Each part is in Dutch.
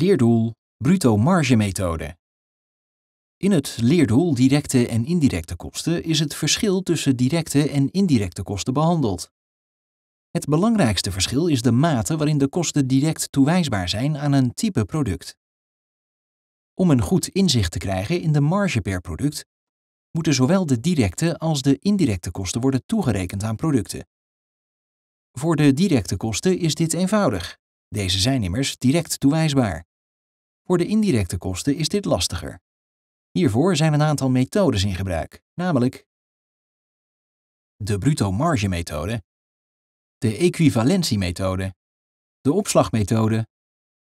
Leerdoel Bruto margemethode. In het leerdoel directe en indirecte kosten is het verschil tussen directe en indirecte kosten behandeld. Het belangrijkste verschil is de mate waarin de kosten direct toewijsbaar zijn aan een type product. Om een goed inzicht te krijgen in de marge per product, moeten zowel de directe als de indirecte kosten worden toegerekend aan producten. Voor de directe kosten is dit eenvoudig. Deze zijn immers direct toewijsbaar. Voor de indirecte kosten is dit lastiger. Hiervoor zijn een aantal methodes in gebruik, namelijk de bruto marge methode, de equivalentiemethode, de opslagmethode,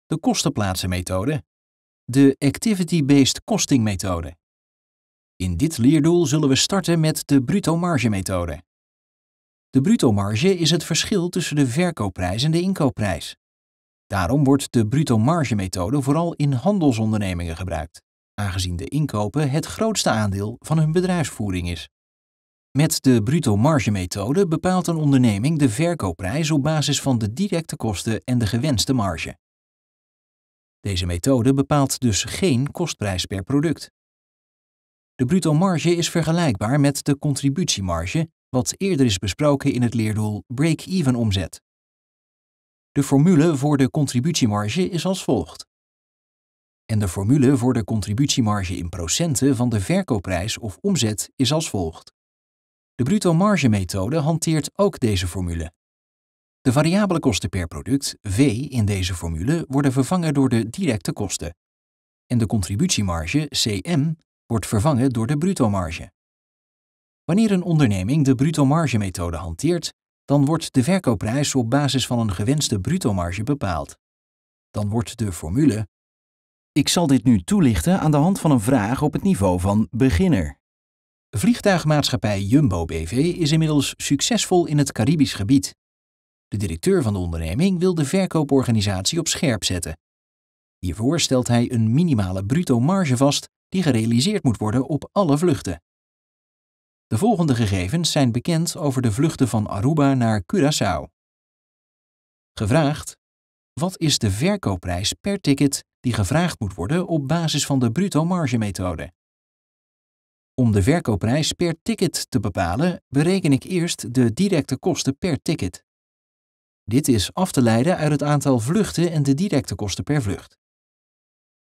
de kostenplaatsenmethode, de activity-based costing methode. In dit leerdoel zullen we starten met de bruto marge methode. De bruto marge is het verschil tussen de verkoopprijs en de inkoopprijs. Daarom wordt de bruto-marge-methode vooral in handelsondernemingen gebruikt, aangezien de inkopen het grootste aandeel van hun bedrijfsvoering is. Met de bruto-marge-methode bepaalt een onderneming de verkoopprijs op basis van de directe kosten en de gewenste marge. Deze methode bepaalt dus geen kostprijs per product. De bruto-marge is vergelijkbaar met de contributiemarge, wat eerder is besproken in het leerdoel Break-even omzet. De formule voor de contributiemarge is als volgt. En de formule voor de contributiemarge in procenten van de verkoopprijs of omzet is als volgt. De bruto marge-methode hanteert ook deze formule. De variabele kosten per product, V, in deze formule worden vervangen door de directe kosten. En de contributiemarge, CM, wordt vervangen door de bruto marge. Wanneer een onderneming de bruto marge-methode hanteert, dan wordt de verkoopprijs op basis van een gewenste bruto-marge bepaald. Dan wordt de formule. Ik zal dit nu toelichten aan de hand van een vraag op het niveau van beginner. Vliegtuigmaatschappij Jumbo BV is inmiddels succesvol in het Caribisch gebied. De directeur van de onderneming wil de verkooporganisatie op scherp zetten. Hiervoor stelt hij een minimale bruto marge vast die gerealiseerd moet worden op alle vluchten. De volgende gegevens zijn bekend over de vluchten van Aruba naar Curaçao. Gevraagd: wat is de verkoopprijs per ticket die gevraagd moet worden op basis van de bruto margemethode Om de verkoopprijs per ticket te bepalen, bereken ik eerst de directe kosten per ticket. Dit is af te leiden uit het aantal vluchten en de directe kosten per vlucht.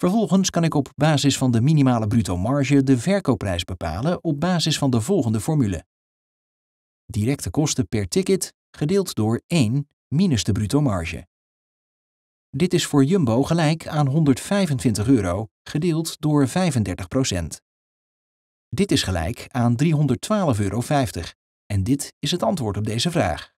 Vervolgens kan ik op basis van de minimale bruto marge de verkoopprijs bepalen op basis van de volgende formule. Directe kosten per ticket gedeeld door 1 minus de bruto marge. Dit is voor Jumbo gelijk aan 125 euro gedeeld door 35 procent. Dit is gelijk aan 312,50 euro en dit is het antwoord op deze vraag.